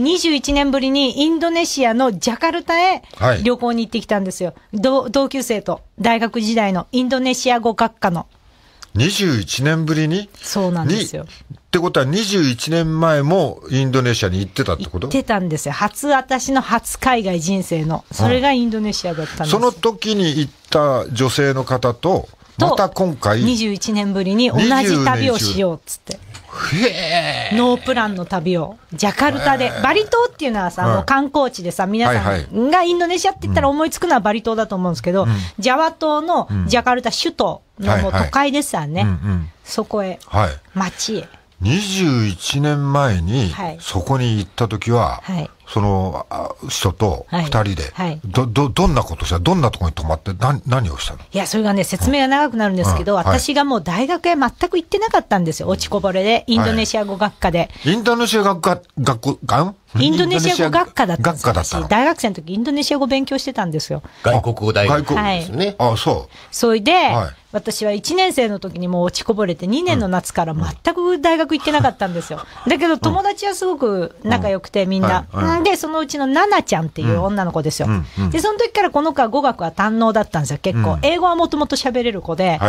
21年ぶりにインドネシアのジャカルタへ旅行に行ってきたんですよ。同同級生と大学時代のインドネシア語学科の。21年ぶりにそうなんですよ。ってことは21年前もインドネシアに行ってたってこと行ってたんですよ。初、私の初海外人生の。それがインドネシアだったんです、うん、その時に行った女性の方と、と、また今回、21年ぶりに同じ旅をしようっつって。へノープランの旅を、ジャカルタで、バリ島っていうのはさ、はい、観光地でさ、皆さんがインドネシアって言ったら思いつくのはバリ島だと思うんですけど、うん、ジャワ島のジャカルタ首都のもう都会ですわね、そこへ、はい、街へ。21年前に、そこに行った時は、はい、はいその人と2人で、はい、どどどんなことしたどんなところに泊まって何何をしたのいやそれがね説明が長くなるんですけど、うんうん私がもう大学へ全く行ってなかったんですよ落ちこぼれでインドネシア語学科で、はい、インドネシア学科学科インドネシア語学科だったんですよ。大学生の時インドネシア語勉強してたんですよ。外国語大学、ね、はい、あ、そう。それで、はい私は1年生の時にもう落ちこぼれて、2年の夏から全く大学行ってなかったんですよ。だけど友達はすごく仲良くて、みんな。で、そのうちのナナちゃんっていう女の子ですよ。で、その時からこの子は語学は堪能だったんですよ、結構。英語はもともと喋れる子で。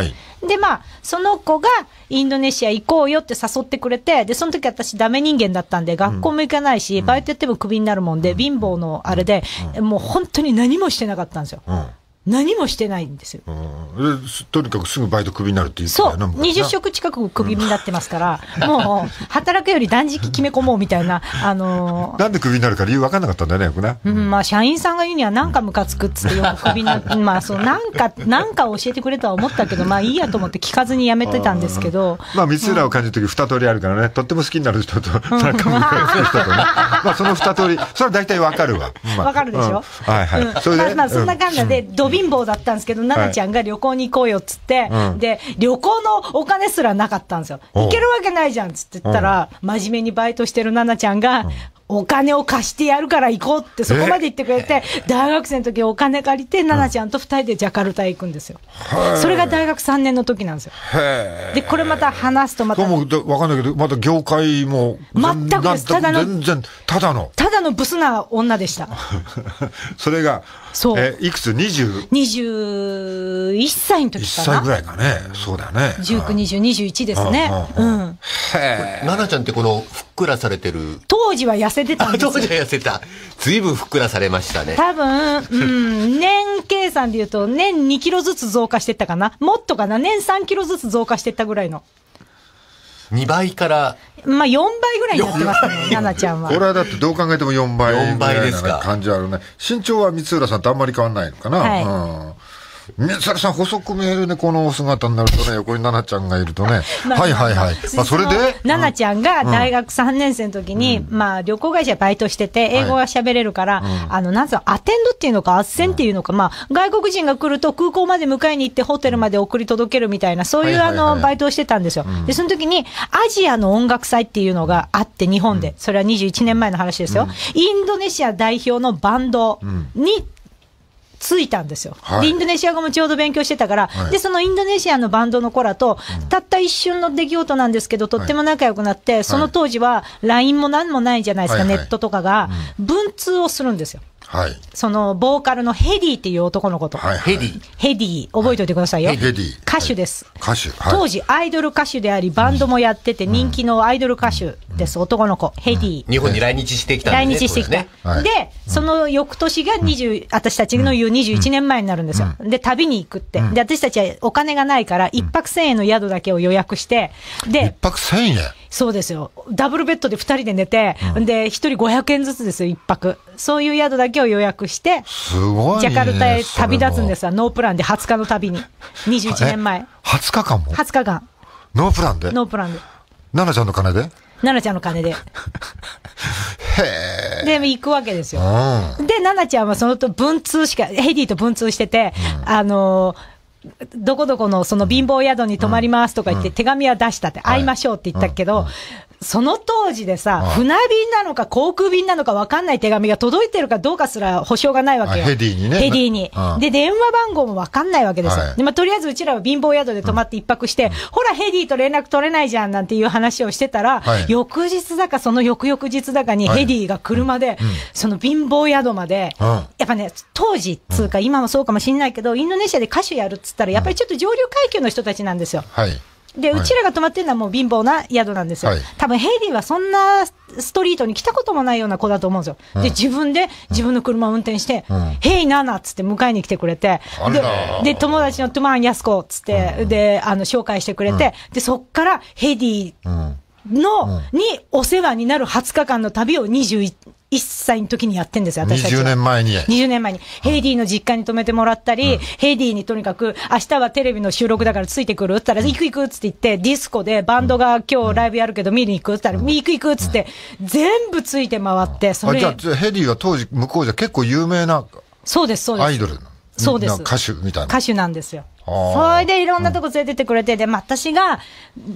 で、まあ、その子がインドネシア行こうよって誘ってくれて、で、その時私ダメ人間だったんで、学校も行かないし、バイトやってもクビになるもんで、貧乏のあれで、もう本当に何もしてなかったんですよ。何もしてないんですよ。うんでとにかくすぐバイトクビになるって言ってそう、20食近くクビになってますから、うん、もう働くより断食決め込もうみたいな、あのー、なんでクビになるか理由分かんなかったんだよね、よくね。うん、まあ、社員さんが言うには、なんかムカつくっつって、クビな、まあ、そう、なんか、なんか教えてくれとは思ったけど、まあいいやと思って聞かずにやめてたんですけど。あまあ、三浦を感じるとき、二通りあるからね、うん、とっても好きになる人と、なんかムカつく人とね。まあ、その二通り、それは大体分かるわ。まあ、分かるでしょ、はいはい。そで、まあ、そんな感じで、貧乏だったんですけど、奈々ちゃんが旅行に行こうよっつって、はい、で、旅行のお金すらなかったんですよ。行けるわけないじゃんっつって言ったら、真面目にバイトしてる奈々ちゃんが、お金を貸してやるから行こうってそこまで言ってくれて、大学生の時お金借りて、奈々ちゃんと二人でジャカルタへ行くんですよ。それが大学3年の時なんですよ。で、これまた話すとまた。もわかんないけど、また業界も。全くです。ただの。全然、ただの。ただのブスな女でした。それが、そう。え、いくつ ?20? 21歳の時かな。1歳ぐらいかね。そうだね。19、20、21ですね。うん。奈々ちゃんってこの、くらされてる。当時は痩せてたんですよ。当時は痩せた。随分ふっくらされましたね。多分、うん、年計算で言うと、年2キロずつ増加してったかな。もっとかな。年3キロずつ増加してったぐらいの。2倍から。まあ4倍ぐらいになってますね、奈々ちゃんは。これはだってどう考えても4倍ぐらいな感じあるね。身長は光浦さんとあんまり変わんないのかな。はい、うん水原さん、細く見えるね、このお姿になるとね、横に奈々ちゃんがいるとね。はいはいはい。まあ、それで奈々ちゃんが大学3年生の時に、まあ、旅行会社バイトしてて、英語が喋れるから、あの、なんぞアテンドっていうのか、あっせんっていうのか、まあ、外国人が来ると空港まで迎えに行ってホテルまで送り届けるみたいな、そういう、あの、バイトをしてたんですよ。で、その時に、アジアの音楽祭っていうのがあって、日本で。それは21年前の話ですよ。インドネシア代表のバンドについたんですよ、はい、インドネシア語もちょうど勉強してたから、はい、でそのインドネシアのバンドの子らと、うん、たった一瞬の出来事なんですけど、とっても仲良くなって、その当時は LINE も何もないじゃないですか、ネットとかが、文通をするんですよ。はい、そのボーカルのヘディっていう男の子と、はいはい、ヘディヘディ覚えておいてくださいよ、はい、ヘディ歌手です、歌手、当時アイドル歌手でありバンドもやってて人気のアイドル歌手です、男の子ヘディ日本に来日してきたんで、ね、来日してきた、でその翌年が20、私たちの言う21年前になるんですよ、で旅に行くって、で私たちはお金がないから1泊1000円の宿だけを予約してで1泊1000円そうですよダブルベッドで2人で寝て、で1人500円ずつですよ1泊そういう宿だけけを予約して、すごい、ね、ジャカルタへ旅立つんですわ、ノープランで20日の旅に、21年前。20日間も ?20 日間。ノープランでノープランで。奈々ちゃんの金で奈々ちゃんの金で。へで、行くわけですよ。うん、で、奈々ちゃんはそのと文通しか、ヘディと文通してて、うん、あのどこどこのその貧乏宿に泊まりますとか言って、手紙は出したって、会いましょうって言ったけど、その当時でさ、船便なのか航空便なのか分かんない手紙が届いてるかどうかすら保証がないわけよ。ヘディにね。ヘディに。で、電話番号も分かんないわけですよ。はい、で、まあ、とりあえずうちらは貧乏宿で泊まって一泊して、うん、ほら、ヘディと連絡取れないじゃんなんていう話をしてたら、はい、翌日だかその翌々日だかにヘディが車で、はいその貧乏宿まで、うん、やっぱね、当時、っつうか今もそうかもしれないけど、インドネシアで歌手やるっつったら、やっぱりちょっと上流階級の人たちなんですよ。はいで、うちらが泊まってるのはもう貧乏な宿なんですよ。はい、多分ヘイリーはそんなストリートに来たこともないような子だと思うんですよ。うん、で、自分で自分の車を運転して、うん、ヘイナナっつって迎えに来てくれて、で、で友達のトゥマン・ヤスコっつって、うん、で、あの、紹介してくれて、で、そっからヘイリー、の、にお世話になる20日間の旅を1歳の時にやってんですよ、私たち。20年前に。20年前に。ヘイディの実家に泊めてもらったり、うん、ヘイディにとにかく、明日はテレビの収録だからついてくるったら、行く行くっつって言って、ディスコでバンドが今日ライブやるけど見に行くったら、行く行くっつって、全部ついて回って、それ。じゃあ、ヘイディは当時、向こうじゃ結構有名な。そうです、そうです。アイドル。そうです。歌手みたいな。歌手なんですよ。それでいろんなとこ連れてってくれて、で、私が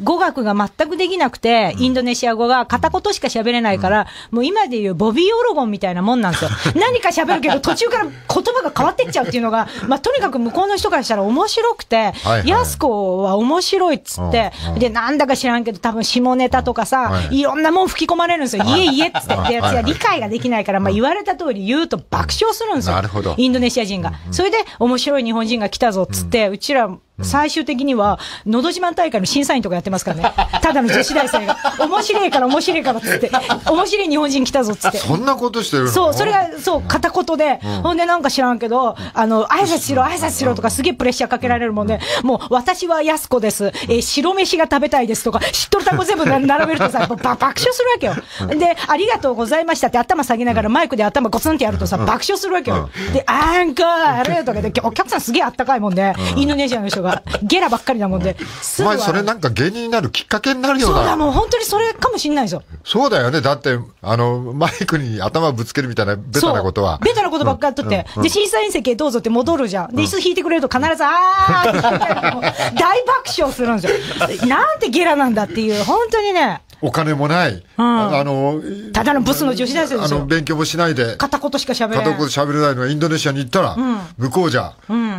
語学が全くできなくて、インドネシア語が片言しか喋れないから、もう今で言うボビー・オロゴンみたいなもんなんですよ。何か喋るけど途中から言葉が変わってっちゃうっていうのが、まあ、とにかく向こうの人からしたら面白くて、やす子は面白いっつって、で、なんだか知らんけど多分下ネタとかさ、いろんなもん吹き込まれるんですよ。いえいえっつって。で、私は理解ができないから、まあ、言われた通り言うと爆笑するんですよ。インドネシア人が。それで、面白い日本人が来たぞっつって、ちら最終的には、のど自慢大会の審査員とかやってますからね。ただの女子大生が、面白いから面白いからっつって、面白い日本人来たぞっつって。そんなことしてるのそう、それが、そう、片言で、うん、ほんでなんか知らんけど、あの、挨拶しろ、挨拶しろとかすげえプレッシャーかけられるもんで、もう、私は安子です、えー、白飯が食べたいですとか、知っとるタコ全部 並べるとさ、ば爆笑するわけよ。で、ありがとうございましたって頭下げながらマイクで頭ごつんってやるとさ、爆笑するわけよ。で、あんこあれとかで、お客さんすげえあったかいもんで、インドネシアの人が。ゲラばっかりなもんで、お前、それなんか芸人になるきっかけになるような。そうだ、もう本当にそれかもしんないですよ。そうだよね。だって、あの、マイクに頭ぶつけるみたいな、ベタなことは。ベタなことばっかりとって、で、審査員席へどうぞって戻るじゃん。で、椅子引いてくれると必ず、あーって大爆笑するんですよ。なんてゲラなんだっていう、本当にね。お金もない、あのただのブスの女子大生ですよあの勉強もしないで片言しか喋れない片言喋れないのはインドネシアに行ったら、向こうじゃ、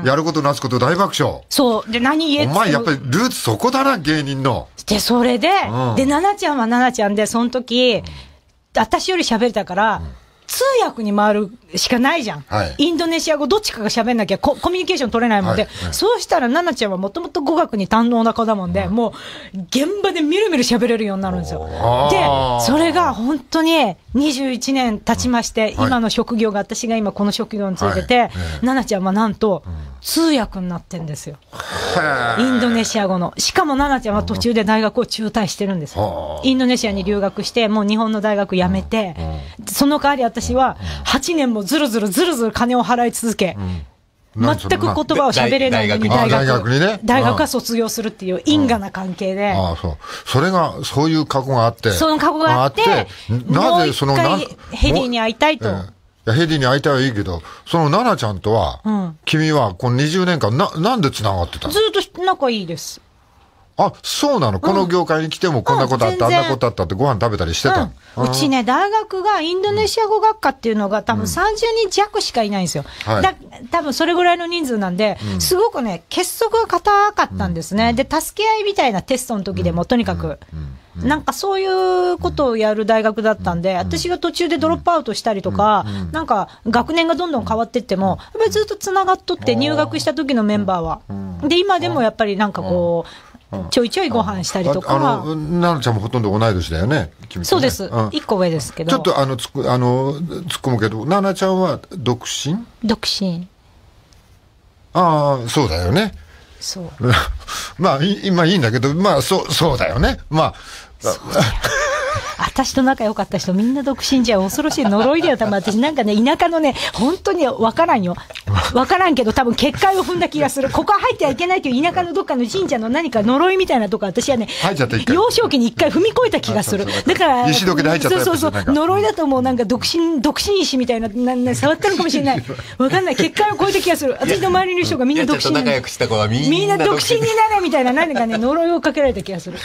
やることなすこと大爆笑そうで何言えお前やっぱりルーツそこだな芸人のでそれで、で奈々ちゃんは奈々ちゃんでその時、私より喋れたから、通訳に回るしかないじゃん、はい、インドネシア語、どっちかが喋んなきゃコミュニケーション取れないもんで、はいはい、そうしたら、奈々ちゃんはもともと語学に堪能な子だもんで、もう現場でみるみる喋れるようになるんですよ。で、それが本当に21年経ちまして、今の職業が、私が今、この職業についてて、奈々、ちゃんはなんと、通訳になってんですよ。インドネシア語の。しかも、奈々ちゃんは途中で大学を中退してるんですよ。インドネシアに留学して、もう日本の大学辞めて、その代わり私は8年もずるずるずるずる金を払い続け、全く言葉を喋れないうに大学にね。大学は卒業するっていう因果な関係で。ああ、そう。それが、そういう過去があって。その過去があって、なぜそのヘリーに会いたいと。や、ヘディに会いたいはいいけど、その奈々ちゃんとは、うん君はこの20年間な、なんで繋がってたのずっと仲いいです。あそうなの、この業界に来てもこんなことあった、うん、あんなことあったってご飯食べたりしてた、うん、うちね、大学がインドネシア語学科っていうのが多分30人弱しかいないんですよ。うん、だ多分それぐらいの人数なんで、すごくね、結束が固かったんですね。で、助け合いみたいなテストの時でも、とにかく。なんかそういうことをやる大学だったんで、私が途中でドロップアウトしたりとか、なんか学年がどんどん変わっていっても、やっぱりずっとつながっとって、入学した時のメンバーは。で、今でもやっぱりなんかこう、ちょいちょいご飯したりとか。奈の、ちゃんもほとんど同い年だよね。ねそうです。一、個上ですけど。ちょっとあの、つく、あの、突っ込むけど、奈なちゃんは独身独身。ああ、そうだよね。そう。まあ、今、いいんだけど、まあ、そう、そうだよね。まあ。私と仲良かった人みんな独身じゃ恐ろしい呪いだよ多分私なんかね田舎のね本当に分からんよ分からんけど多分結界を踏んだ気がするここは入ってはいけないという田舎のどっかの神社の何か呪いみたいなとこ私はね幼少期に一回踏み越えた気がするだからそうそうそう呪いだともうなんか独身独身石みたいなな触ったのかもしれない分かんない結界を超えた気がする私の周りの人がみんな独身みんな独身になれみたいな何かね呪いをかけられた気がする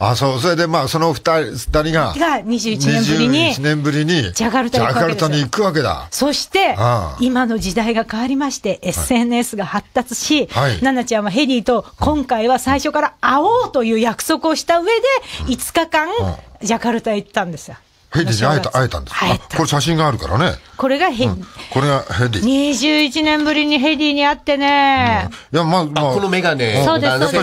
あそうそれでまあその 2, 人がが21年ぶりに年ぶりにジャカルタに行くわけだそして今の時代が変わりまして SNS が発達し、はい、ナナちゃんはヘリーと今回は最初から会おうという約束をした上で5日間ジャカルタへ行ったんですよ。ヘディに会えた会えたんですかこれ写真があるからねこれがヘ、うん、これがヘディ21年ぶりにヘディに会ってね、うん、いやまあ,、まあ、この眼鏡、うん、そうですそうですヘ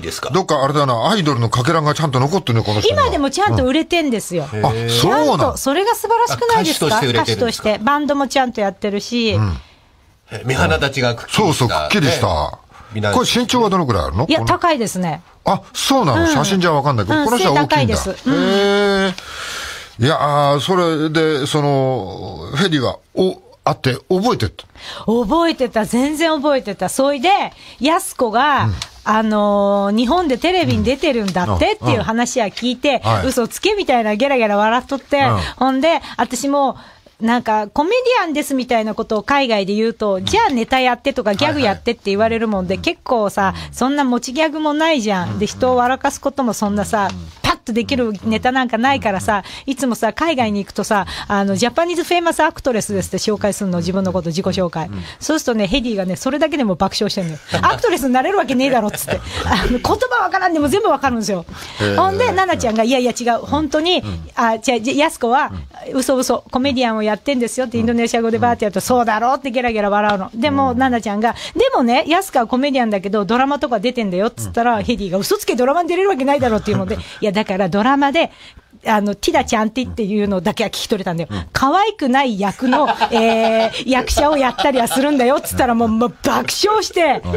デかどっかあれだなアイドルのかけらがちゃんと残ってるねこの人今でもちゃんと売れてんですよ、あそうなんそれが素晴らしくないですか歌手としてバンドもちゃんとやってるし、目鼻立ちがくっきりした、そうそうくっきりした、ね、これ身長はどのくらいあるのいや高いですねあそうなの、写真じゃわかんないけど、この人は大きいんだ、高いです、へえいや、それで、その、フェリーが、お、あって、覚えてた覚えてた、全然覚えてた。そいで、安子が、うんあのー、日本でテレビに出てるんだってっていう話は聞いて、うん、嘘つけみたいなゲラゲラ笑っとって、うん、ほんで、私も、なんかコメディアンですみたいなことを海外で言うと、じゃあネタやってとかギャグやってって言われるもんで、結構さ、そんな持ちギャグもないじゃん。で、人を笑かすこともそんなさ、パッとできるネタなんかないからさ、いつもさ、海外に行くとさ、あの、ジャパニーズフェイマスアクトレスですって紹介するの、自分のこと、自己紹介。そうするとね、ヘディがね、それだけでも爆笑してるのよ。アクトレスになれるわけねえだろっつって。あの、言葉わからんでも全部わかるんですよ。ほんで、奈々ちゃんが、いやいや違う、本当に、あ、違う、やす子は、嘘嘘、コメディアンをややってんですよってインドネシア語でバーってやると、そうだろうってゲラゲラ笑うの。でも、ナナちゃんが、でもね、安川はコメディアンだけど、ドラマとか出てんだよっつったら、ヘディが、嘘つけドラマに出れるわけないだろうっていうので、いや、だからドラマで、あの、ティダちゃんってっていうのだけは聞き取れたんだよ。うん、可愛くない役の、えー、役者をやったりはするんだよっつったらもう、もう爆笑して。うん、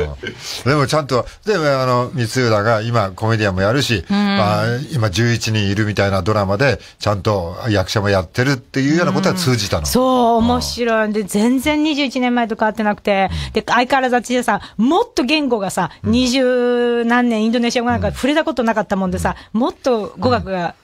でもちゃんと、でもあの、光浦が今コメディアンもやるし、うん、まあ、今11人いるみたいなドラマで、ちゃんと役者もやってるっていうようなことは通じたの。そう、面白い。で、全然21年前と変わってなくて、で、相変わらず私さ、もっと言語がさ、二十何年インドネシア語なんか触れたことなかったもんでさ、もっと語学が、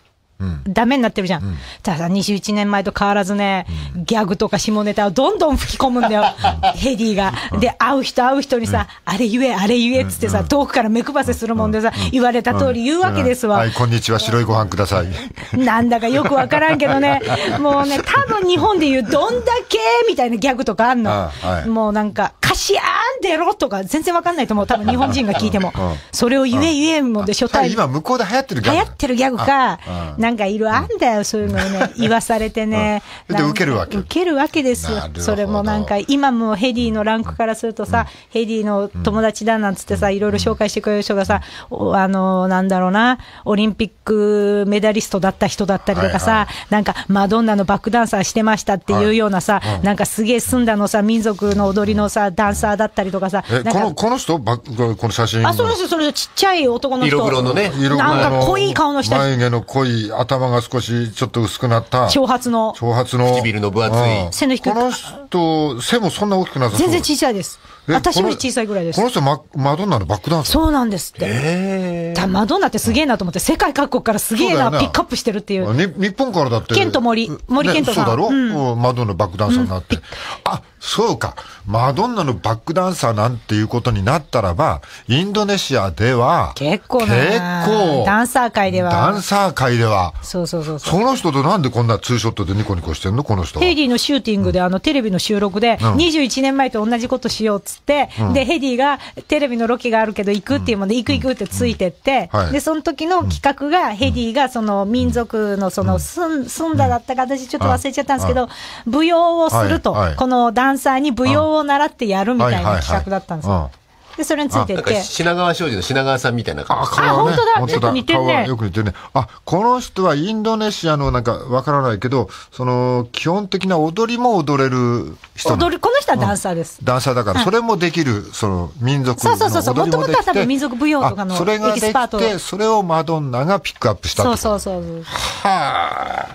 ダメになってるじゃん。たださ、21年前と変わらずね、ギャグとか下ネタをどんどん吹き込むんだよ。ヘディが。で、会う人会う人にさ、あれ言え、あれ言えっつってさ、遠くから目配せするもんでさ、言われた通り言うわけですわ。はい、こんにちは、白いご飯ください。なんだかよくわからんけどね、もうね、多分日本で言う、どんだけみたいなギャグとかあんの。もうなんか、かしアーでろとか全然わかんないと思う。多分日本人が聞いても。それを言え言えもでし対今向こうで流行ってるギャグ。流行ってるギャグか、なんかいるあんだよ、そういうのね、言わされてね。で、受けるわけ。受けるわけですよ。それもなんか、今もヘディのランクからするとさ、ヘディの友達だなんつってさ、いろいろ紹介してくれる人がさ、あの、なんだろうな、オリンピックメダリストだった人だったりとかさ、なんか、マドンナのバックダンサーしてましたっていうようなさ、なんかすげえ澄んだのさ、民族の踊りのさ、ダンサーだったりとか、かさ。え、この、この人ばこの写真。あ、そうです、それちっちゃい男の人。色黒のね。色黒なんか濃い顔の人。眉毛の濃い、頭が少しちょっと薄くなった。長髪の。長髪の。唇の分厚い。背の低い。この人、背もそんな大きくなさ全然小さいです。私より小さいぐらいです。この人、ま、マドンナのバックダンサーそうなんですって。えマドンナってすげえなと思って、世界各国からすげえな、ピックアップしてるっていう。日本からだって。ケント森、森ケントさん。そうだろ、うマドンナバックダンサーになって。あ、そうか。マドンナのバックダンサーなんていうことになったらば、インドネシアでは、結構結構、ダンサー界では。ダンサー界では。そうそうそうその人となんでこんなツーショットでニコニコしてんのこの人ヘディのシューティングで、うん、あの、テレビの収録で、うん、21年前と同じことしようっつって、うん、で、ヘディが、テレビのロケがあるけど行くっていうもんで、行く行くってついてって、はい、で、その時の企画が、ヘディがその民族のその、すん、すんだだったか、私ちょっと忘れちゃったんですけど、舞踊をすると、はいはい、このダンサーに舞踊をを習ってやるみたいな企画だったんですよ。でそれについてって品川庄司の品川さんみたいな感じあ、ね、本当だちょっと似てるねよく似てるねあこの人はインドネシアのなんかわからないけどその基本的な踊りも踊れる人踊るこの人はダンサーです、うん、ダンサーだから、それもできるその民族の踊りもできてそうそうそうもともとは多分民族舞踊とかのエキスパートそれができてそれをマドンナがピックアップしたそうそうそうはあ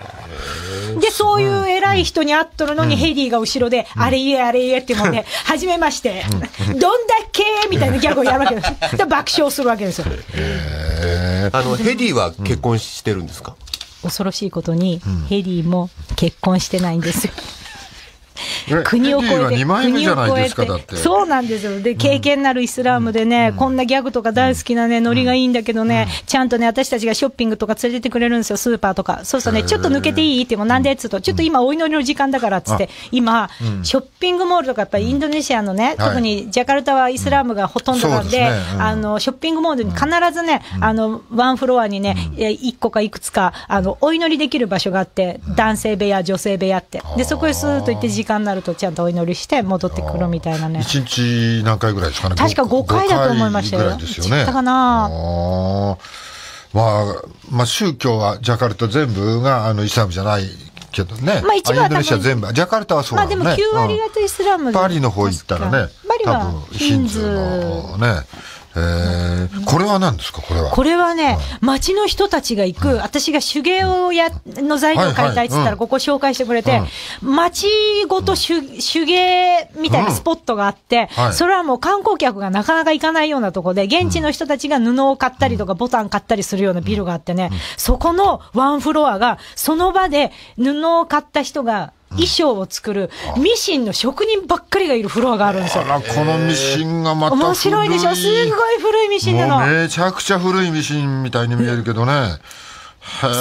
で、そういう偉い人に会っとるのに、ヘリーが後ろで、あれ言え、あれ言えってもんで、は じめまして、どんだけみみたいなギャグをやるわけですで爆笑するわけですよ。あのヘディは結婚してるんですか、恐ろしいことに、ヘディも結婚してないんですよ。国を越えて、国を越えて、そうなんですよ。で、経験なるイスラムでね、こんなギャグとか大好きなね、ノリがいいんだけどね、ちゃんとね、私たちがショッピングとか連れててくれるんですよ、スーパーとか。そうするとね、ちょっと抜けていいってもなんでっつうと、ちょっと今お祈りの時間だからっつって、今、ショッピングモールとかやっぱりインドネシアのね、特にジャカルタはイスラムがほとんどなんで、あの、ショッピングモールに必ずね、あの、ワンフロアにね、1個かいくつか、あの、お祈りできる場所があって、男性部屋、女性部屋って。で、そこへスーッと行って時間になる。るとちゃんとお祈りして戻ってくるみたいなね一日何回ぐらいですかね確か5回だと思いましたよですよねったかなまあ、まあ宗教はジャカルタ全部があのイスラムじゃないけどね、まあ、一番はインドネシア全部ジャカルタはそうだ、ね、まあでも9割方イスラム、うん、パリの方行ったらね多分ヒンズのねこれは何ですかこれは。これはね、う町の人たちが行く、うん、私が手芸をや、の材料を買いたいって言ったら、ここ紹介してくれて、町ごと手,、手芸みたいなスポットがあって、はい、それはもう観光客がなかなか行かないようなとこで、現地の人たちが布を買ったりとか、ボタン買ったりするようなビルがあってね、そこのワンフロアが、その場で布を買った人が、衣装を作るミシンの職人ばっかりがいるフロアがあるんですよ。あら、このミシンがまた面白いでしょすごい古いミシンなの。めちゃくちゃ古いミシンみたいに見えるけどね。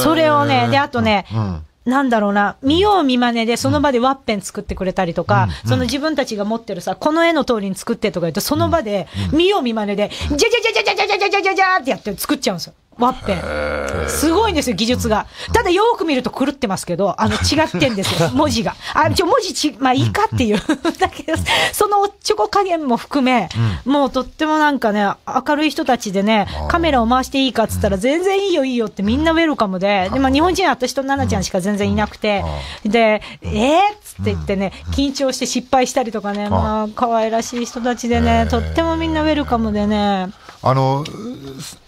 それをね、で、あとね、うんなんだろうな、見よう見まねで、その場でワッペン作ってくれたりとか、うん、その自分たちが持ってるさ、この絵の通りに作ってとか言うと、その場で、見よう見まねで、じゃじゃじゃじゃじゃじゃじゃじゃじゃじゃってやって作っちゃうんですよ。ワッペン。すごいんですよ、技術が。ただよく見ると狂ってますけど、あの、違ってんですよ、文字が。あ、ちょ、文字ち、まあいいかっていう。だけど、そのおっちょこ加減も含め、うん、もうとってもなんかね、明るい人たちでね、カメラを回していいかっつったら、全然いいよいいよってみんなウェルカムで、で、まあ日本人は私と奈々ちゃんしか全然いなくて、で、えー、っつって言ってね、緊張して失敗したりとかね、まあ可愛らしい人たちでね、とってもみんなウェルカムでね、あの、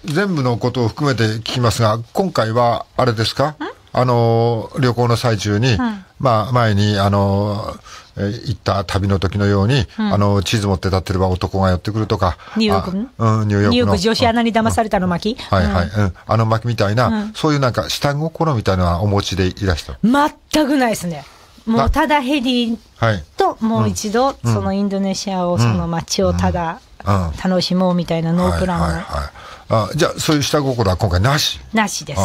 全部のことを含めて聞きますが、今回は、あれですかあの、旅行の最中に、うん、まあ、前に、あの、行った旅の時のように、うん、あの、地図持って立ってれば男が寄ってくるとか。ニューヨークうん、ニューヨーク。ニューヨーク女子アナに騙されたの巻、うん、はいはい、うん。あの巻みたいな、そういうなんか下心みたいなのはお持ちでいらした全くないですね。もうただヘリともう一度、そのインドネシアを、その街をただ楽しもうみたいなノープランを。あじゃあ、そういう下心は今回なしなしです。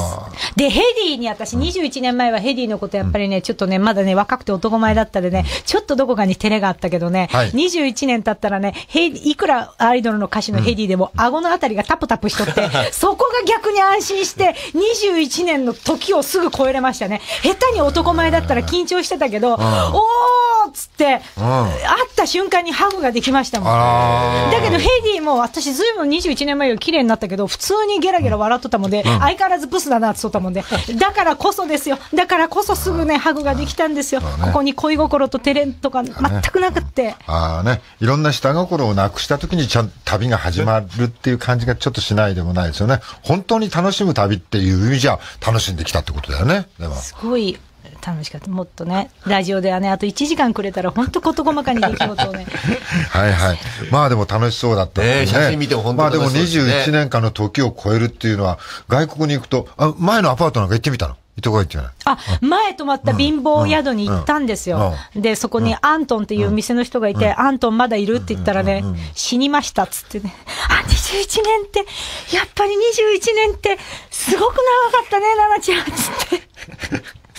で、ヘディに私、21年前はヘディのこと、やっぱりね、うん、ちょっとね、まだね、若くて男前だったでね、ちょっとどこかに照れがあったけどね、はい、21年経ったらね、ヘいくらアイドルの歌手のヘディでも、顎のあたりがタプタプしとって、そこが逆に安心して、21年の時をすぐ超えれましたね。下手に男前だったら緊張してたけど、おーっつって、うん、会った瞬間にハグができましたもん。だけどヘディも私ずいぶん21年前より綺麗になったけど、普通にゲラゲラ笑っとったもんで、うん、相変わらずブスだなっつったもんで、だからこそですよ。だからこそすぐね、ハグができたんですよ。ね、ここに恋心とテレンとか全くなくって。ああね、いろんな下心をなくしたときにちゃん旅が始まるっていう感じがちょっとしないでもないですよね。本当に楽しむ旅っていう意味じゃ楽しんできたってことだよね。でもすごい楽しかったもっとねラジオではねあと1時間くれたら本当事細かに出来事をね はいはいまあでも楽しそうだったね、写真見て本当ね、まあでも21年間の時を超えるっていうのは外国に行くとあ前のアパートなんか行ってみたのあ、前泊まった貧乏宿に行ったんですよ。で、そこにアントンっていう店の人がいて、アントンまだいるって言ったらね、死にましたっつってね。あ、21年って、やっぱり21年って、すごく長かったね、奈々ちゃんっつって。